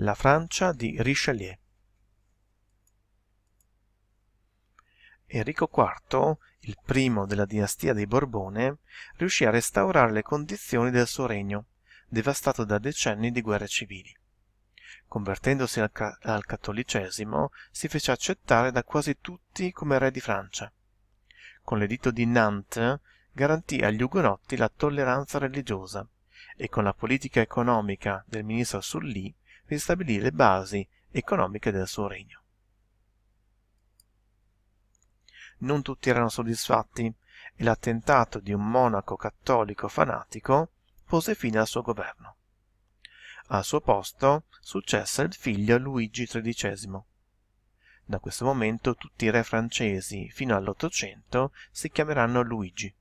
La Francia di Richelieu. Enrico IV, il primo della dinastia dei Borbone, riuscì a restaurare le condizioni del suo regno, devastato da decenni di guerre civili. Convertendosi al, ca- al cattolicesimo, si fece accettare da quasi tutti come re di Francia. Con l'editto di Nantes garantì agli ugonotti la tolleranza religiosa e con la politica economica del ministro Sully per stabilire le basi economiche del suo regno. Non tutti erano soddisfatti e l'attentato di un monaco cattolico fanatico pose fine al suo governo. Al suo posto successe il figlio Luigi XIII. Da questo momento tutti i re francesi fino all'Ottocento si chiameranno Luigi.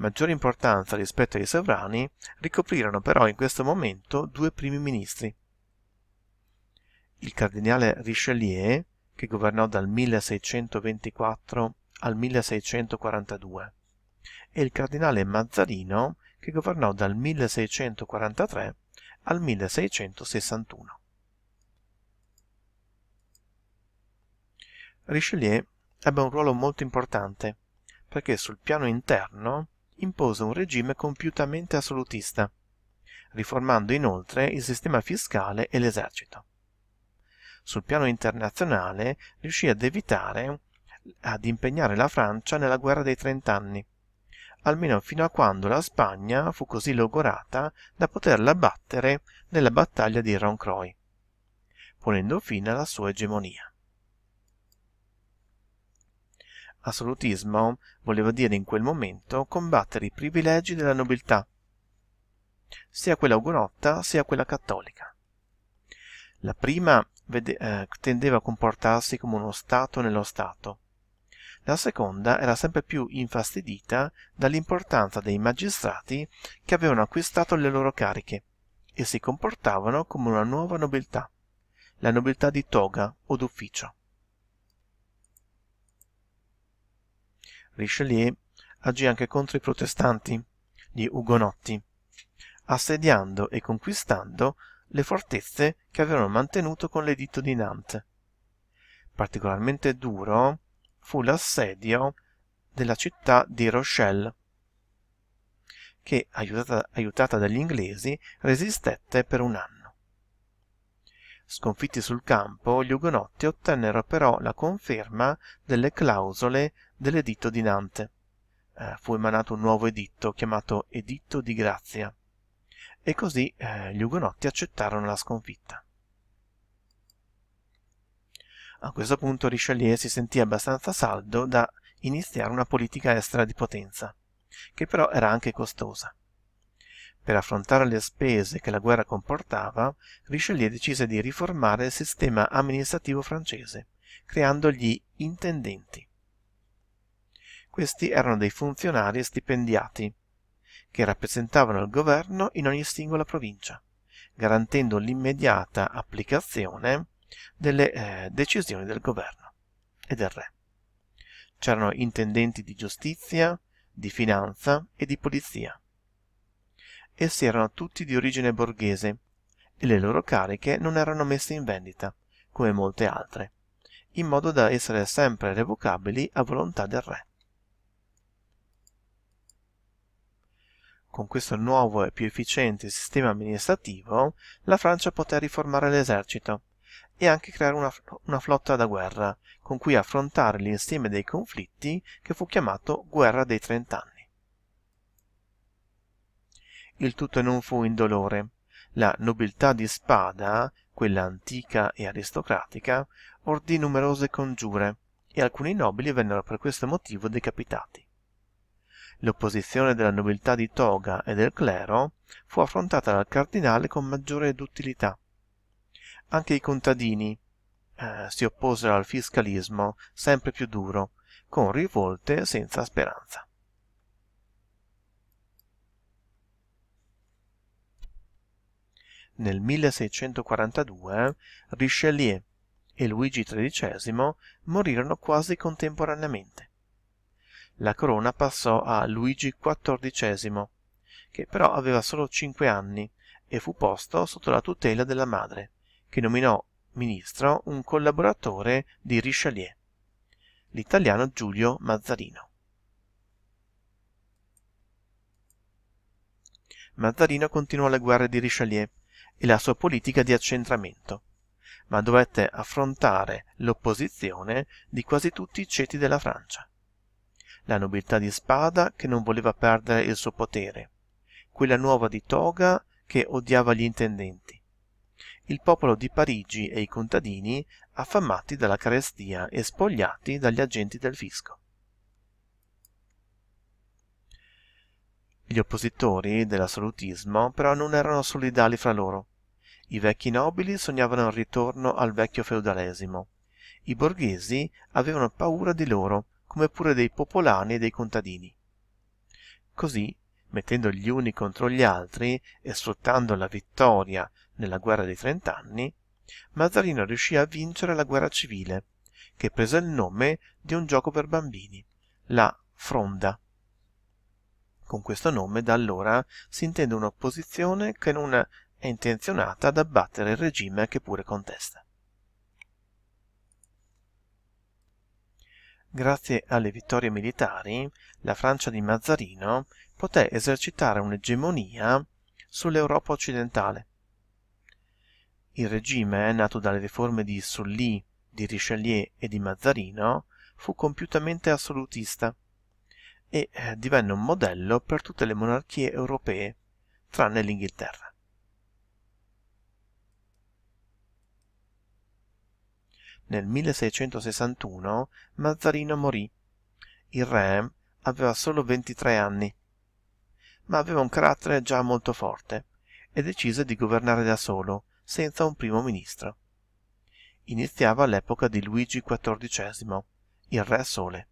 maggiore importanza rispetto ai sovrani ricoprirono però in questo momento due primi ministri. Il cardinale Richelieu, che governò dal 1624 al 1642, e il cardinale Mazzarino, che governò dal 1643 al 1661. Richelieu ebbe un ruolo molto importante perché sul piano interno impose un regime compiutamente assolutista, riformando inoltre il sistema fiscale e l'esercito. Sul piano internazionale riuscì ad evitare ad impegnare la Francia nella guerra dei trent'anni, almeno fino a quando la Spagna fu così logorata da poterla battere nella battaglia di Roncroi, ponendo fine alla sua egemonia. Assolutismo voleva dire in quel momento combattere i privilegi della nobiltà, sia quella ugonotta sia quella cattolica. La prima vede- eh, tendeva a comportarsi come uno Stato nello Stato. La seconda era sempre più infastidita dall'importanza dei magistrati che avevano acquistato le loro cariche e si comportavano come una nuova nobiltà, la nobiltà di toga o d'ufficio. Richelieu agì anche contro i protestanti, gli ugonotti, assediando e conquistando le fortezze che avevano mantenuto con l'editto di Nantes. Particolarmente duro fu l'assedio della città di Rochelle, che, aiutata, aiutata dagli inglesi, resistette per un anno. Sconfitti sul campo, gli ugonotti ottennero però la conferma delle clausole dell'editto di Nantes. Eh, fu emanato un nuovo editto chiamato Editto di Grazia e così eh, gli ugonotti accettarono la sconfitta. A questo punto Richelieu si sentì abbastanza saldo da iniziare una politica estera di potenza, che però era anche costosa. Per affrontare le spese che la guerra comportava, Richelieu decise di riformare il sistema amministrativo francese, creando gli intendenti. Questi erano dei funzionari stipendiati, che rappresentavano il governo in ogni singola provincia, garantendo l'immediata applicazione delle eh, decisioni del governo e del re. C'erano intendenti di giustizia, di finanza e di polizia essi erano tutti di origine borghese e le loro cariche non erano messe in vendita, come molte altre, in modo da essere sempre revocabili a volontà del re. Con questo nuovo e più efficiente sistema amministrativo, la Francia poté riformare l'esercito e anche creare una, una, flotta da guerra, con cui affrontare l'insieme dei conflitti che fu chiamato Guerra dei Trent'anni il tutto non fu indolore. La nobiltà di Spada, quella antica e aristocratica, ordì numerose congiure e alcuni nobili vennero per questo motivo decapitati. L'opposizione della nobiltà di Toga e del clero fu affrontata dal cardinale con maggiore duttilità. Anche i contadini eh, si opposero al fiscalismo sempre più duro, con rivolte senza speranza. Nel 1642 Richelieu e Luigi XIII morirono quasi contemporaneamente. La corona passò a Luigi XIV, che però aveva solo cinque anni e fu posto sotto la tutela della madre, che nominò ministro un collaboratore di Richelieu, l'italiano Giulio Mazzarino. Mazzarino continuò le guerre di Richelieu e la sua politica di accentramento, ma dovette affrontare l'opposizione di quasi tutti i ceti della Francia. La nobiltà di Spada che non voleva perdere il suo potere, quella nuova di Toga che odiava gli intendenti, il popolo di Parigi e i contadini affamati dalla carestia e spogliati dagli agenti del fisco. Gli oppositori dell'assolutismo però non erano solidali fra loro i vecchi nobili sognavano il ritorno al vecchio feudalesimo. I borghesi avevano paura di loro, come pure dei popolani e dei contadini. Così, mettendo gli uni contro gli altri e sfruttando la vittoria nella guerra dei trent'anni, Mazzarino riuscì a vincere la guerra civile, che prese il nome di un gioco per bambini, la Fronda. Con questo nome da allora si intende un'opposizione che non è intenzionata ad abbattere il regime che pure contesta. Grazie alle vittorie militari, la Francia di Mazzarino poté esercitare un'egemonia sull'Europa occidentale. Il regime, nato dalle riforme di Sully, di Richelieu e di Mazzarino, fu compiutamente assolutista e eh, divenne un modello per tutte le monarchie europee, tranne l'Inghilterra. Nel 1661 Mazzarino morì. Il re aveva solo 23 anni, ma aveva un carattere già molto forte e decise di governare da solo, senza un primo ministro. Iniziava l'epoca di Luigi XIV, il Re Sole.